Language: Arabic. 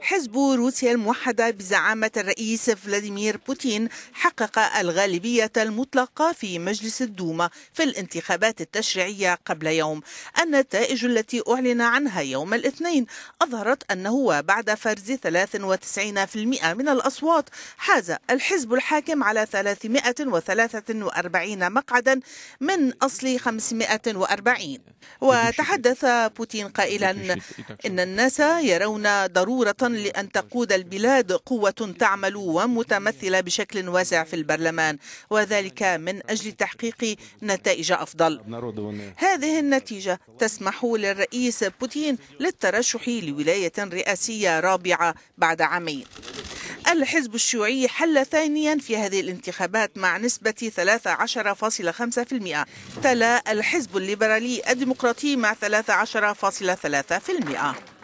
حزب روسيا الموحدة بزعامة الرئيس فلاديمير بوتين حقق الغالبية المطلقة في مجلس الدوما في الانتخابات التشريعية قبل يوم النتائج التي أعلن عنها يوم الاثنين أظهرت أنه بعد فرز 93% من الأصوات حاز الحزب الحاكم على 343 مقعدا من أصل 540 وتحدث بوتين قائلا إن الناس يرون ضرورة ضرورة لأن تقود البلاد قوة تعمل ومتمثلة بشكل واسع في البرلمان وذلك من أجل تحقيق نتائج أفضل هذه النتيجة تسمح للرئيس بوتين للترشح لولاية رئاسية رابعة بعد عامين الحزب الشيوعي حل ثانيا في هذه الانتخابات مع نسبة 13.5% تلا الحزب الليبرالي الديمقراطي مع 13.3%